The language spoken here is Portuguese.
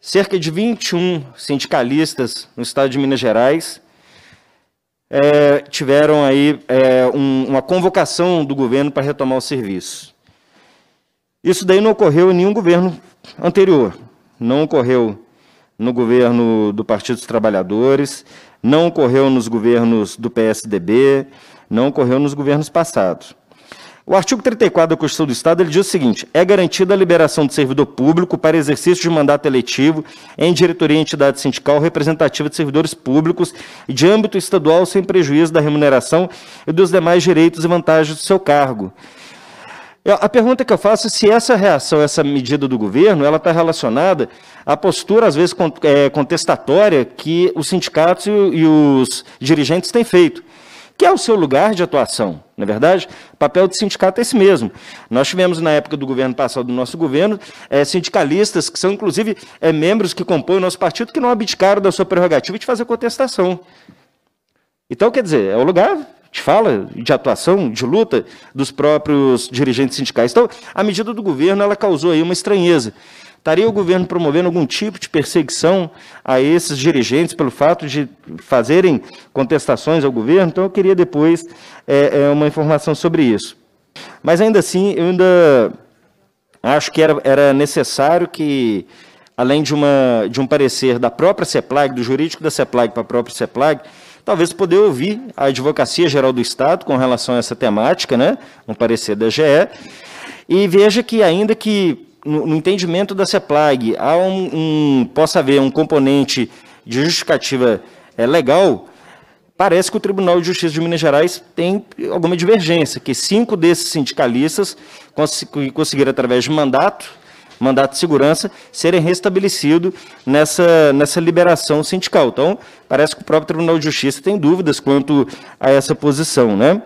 cerca de 21 sindicalistas no estado de Minas Gerais é, tiveram aí é, um, uma convocação do governo para retomar o serviço. Isso daí não ocorreu em nenhum governo anterior. Não ocorreu no governo do Partido dos Trabalhadores, não ocorreu nos governos do PSDB, não ocorreu nos governos passados. O artigo 34 da Constituição do Estado ele diz o seguinte: é garantida a liberação de servidor público para exercício de mandato eletivo em diretoria e entidade sindical representativa de servidores públicos de âmbito estadual sem prejuízo da remuneração e dos demais direitos e vantagens do seu cargo. A pergunta que eu faço é se essa reação, essa medida do governo, ela está relacionada à postura, às vezes, eh, contestatória que os sindicatos e os dirigentes têm feito que é o seu lugar de atuação, na é verdade? O papel do sindicato é esse mesmo. Nós tivemos, na época do governo passado, do nosso governo, é, sindicalistas, que são, inclusive, é, membros que compõem o nosso partido, que não abdicaram da sua prerrogativa de fazer contestação. Então, quer dizer, é o lugar de fala, de atuação, de luta dos próprios dirigentes sindicais. Então, a medida do governo, ela causou aí uma estranheza. Estaria o governo promovendo algum tipo de perseguição a esses dirigentes pelo fato de fazerem contestações ao governo? Então, eu queria depois é, é, uma informação sobre isso. Mas, ainda assim, eu ainda acho que era, era necessário que além de, uma, de um parecer da própria CEPLAG, do jurídico da CEPLAG para a própria CEPLAG, talvez poder ouvir a Advocacia Geral do Estado com relação a essa temática, né? um parecer da GE, e veja que ainda que no, no entendimento da CEPLAG, há um, um, possa haver um componente de justificativa é, legal, parece que o Tribunal de Justiça de Minas Gerais tem alguma divergência, que cinco desses sindicalistas cons conseguiram, através de mandato, mandato de segurança, serem restabelecidos nessa, nessa liberação sindical. Então, parece que o próprio Tribunal de Justiça tem dúvidas quanto a essa posição. Né?